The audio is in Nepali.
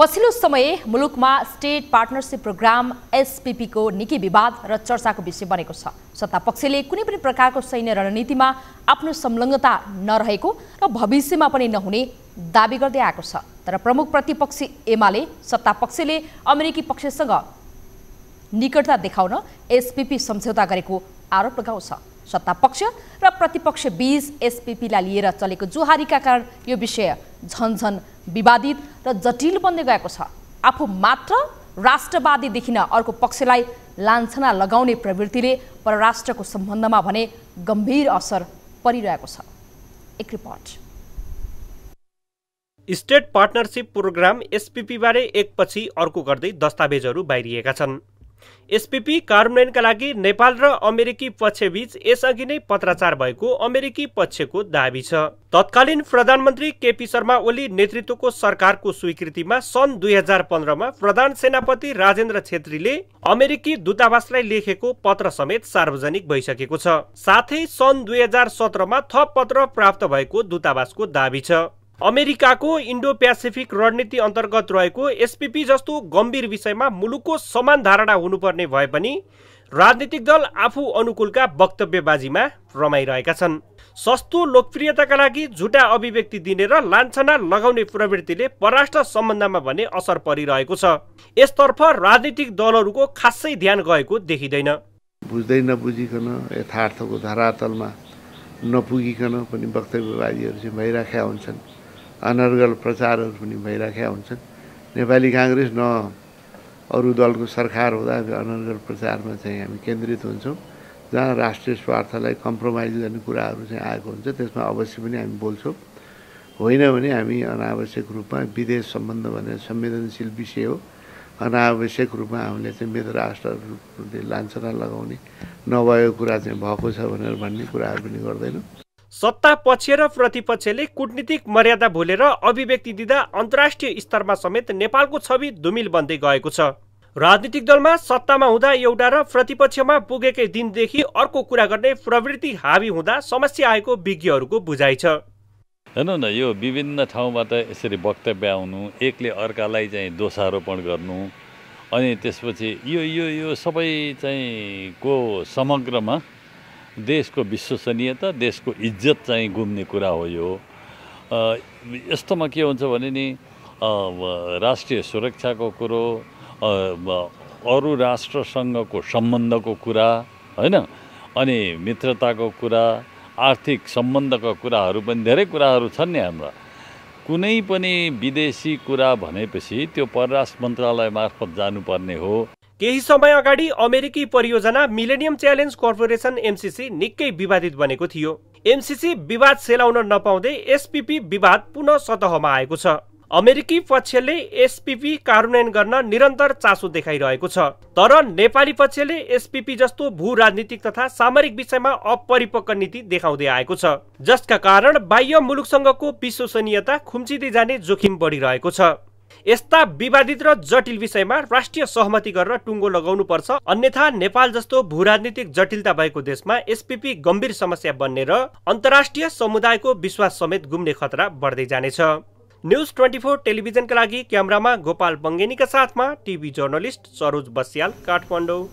पछिल्लो समय मुलुकमा स्टेट पार्टनरसिप प्रोग्राम एसपिपीको निकै विवाद र चर्चाको विषय बनेको छ सत्तापक्षले कुनै पनि प्रकारको सैन्य रणनीतिमा आफ्नो संलग्नता नरहेको र भविष्यमा पनि नहुने दावी गर्दै आएको छ तर प्रमुख प्रतिपक्षी एमाले सत्तापक्षले अमेरिकी पक्षसँग निकटता देखाउन एसपिपी सम्झौता गरेको आरोप लगाउँछ सत्तापक्ष र प्रतिपक्ष बीच एसपिपीलाई लिएर चलेको जुहारीका कारण यो विषय झन्झन विवादित र जटिल बन्दै गएको छ आफू मात्र राष्ट्रवादी देखिन अर्को पक्षलाई लान्छना लगाउने प्रवृत्तिले परराष्ट्रको सम्बन्धमा भने गम्भीर असर परिरहेको छ एक रिपोर्ट स्टेट पार्टनरसिप प्रोग्राम एसपिपीबारे एकपछि अर्को गर्दै दस्तावेजहरू बाहिरिएका छन् एसपिपी कार्यान्वयनका लागि नेपाल र अमेरिकी पक्षबीच यसअघि नै पत्राचार भएको अमेरिकी पक्षको दावी छ तत्कालीन प्रधानमन्त्री केपी शर्मा ओली नेतृत्वको सरकारको स्वीकृतिमा सन् दुई हजार पन्ध्रमा प्रधान सेनापति राजेन्द्र छेत्रीले अमेरिकी दूतावासलाई लेखेको पत्र समेत सार्वजनिक भइसकेको छ साथै सन् दुई हजार सत्रमा थप पत्र प्राप्त भएको दूतावासको दावी छ अमेरिकाको इन्डो प्यासिफिक रणनीति अन्तर्गत रहेको एसपिपी जस्तो गम्भीर विषयमा मुलुकको समान धारणा हुनुपर्ने भए पनि राजनीतिक दल आफू अनुकूलका वक्तव्यबाजीमा रमाइरहेका छन् सस्तो लोकप्रियताका लागि झुटा अभिव्यक्ति दिने र लान्छना लगाउने प्रवृत्तिले पराष्ट्र सम्बन्धमा भने असर परिरहेको छ यसतर्फ राजनीतिक दलहरूको खासै ध्यान गएको देखिँदैन बुझ्दै नबुझिकन यथार्थको धरातलमा नपुगिकन पनि वक्तव्यवादीहरू चाहिँ भइराखेका हुन्छन् अनर्गल प्रचारहरू पनि भइराखेका हुन्छन् नेपाली काङ्ग्रेस न अरू दलको सरकार हुँदा अनर्गल प्रचारमा चाहिँ हामी केन्द्रित हुन्छौँ जहाँ राष्ट्रिय स्वार्थलाई कम्प्रोमाइज गर्ने कुराहरू चाहिँ आएको हुन्छ त्यसमा अवश्य पनि हामी बोल्छौँ होइन भने हामी अनावश्यक रूपमा विदेश सम्बन्ध भनेर संवेदनशील विषय हो अनावश्यक रूपमा हामीले चाहिँ मेरो राष्ट्रहरूप्रति लान्छना लगाउने नभएको कुरा चाहिँ भएको छ भनेर भन्ने कुराहरू पनि गर्दैनौँ सत्ता पक्ष र प्रतिपक्षले कुटनीतिक मर्यादा भुलेर अभिव्यक्ति दिँदा अन्तर्राष्ट्रिय स्तरमा समेत नेपालको छवि धुमिल बन्दै गएको छ राजनीतिक दलमा सत्तामा हुँदा एउटा र प्रतिपक्षमा पुगेकै दिनदेखि अर्को कुरा गर्ने प्रवृत्ति हावी हुँदा समस्या आएको विज्ञहरूको बुझाइ छ हेर्नु न यो विभिन्न ठाउँबाट यसरी वक्तव्य आउनु एकले अर्कालाई चाहिँ दोषारोपण गर्नु अनि त्यसपछि यो यो यो सबै चाहिँ को समग्रमा देशको विश्वसनीयता देशको इज्जत चाहिँ गुम्ने कुरा हो यो यस्तोमा के हुन्छ भने नि राष्ट्रिय सुरक्षाको कुरो अरू राष्ट्रसँगको सम्बन्धको कुरा होइन अनि मित्रताको कुरा आर्थिक सम्बन्धको कुराहरू पनि धेरै कुराहरू छन् नि हाम्रा कुनै पनि विदेशी कुरा भनेपछि त्यो परराष्ट्र मन्त्रालय मार्फत जानुपर्ने हो केही समय अगाडि अमेरिकी परियोजना मिलेनियम च्यालेन्ज कर्पोरेसन एमसिसी निकै विवादित बनेको थियो एमसिसी विवाद सेलाउन नपाउँदै एसपिपी विवाद पुनः सतहमा आएको छ अमेरिकी पक्षले एसपिपी कार्यान्वयन गर्न निरन्तर चासो देखाइरहेको छ तर नेपाली पक्षले एसपिपी जस्तो भू राजनीतिक तथा सामरिक विषयमा अपरिपक्व नीति देखाउँदै दे आएको छ जसका कारण बाह्य मुलुकसँगको विश्वसनीयता खुम्चिँदै जाने जोखिम बढिरहेको छ यस्ता विवादित र जटिल विषयमा राष्ट्रिय सहमति गरेर टुङ्गो पर्छ अन्यथा नेपाल जस्तो भूराजनीतिक जटिलता भएको देशमा एसपिपी गम्भीर समस्या बन्ने र अन्तर्राष्ट्रिय समुदायको विश्वास समेत गुम्ने खतरा बढ्दै जानेछ न्युज ट्वेन्टी फोर टेलिभिजनका लागि क्यामरामा गोपाल बङ्गेनीका साथमा टिभी जर्नलिस्ट सरोज बस्याल काठमाडौँ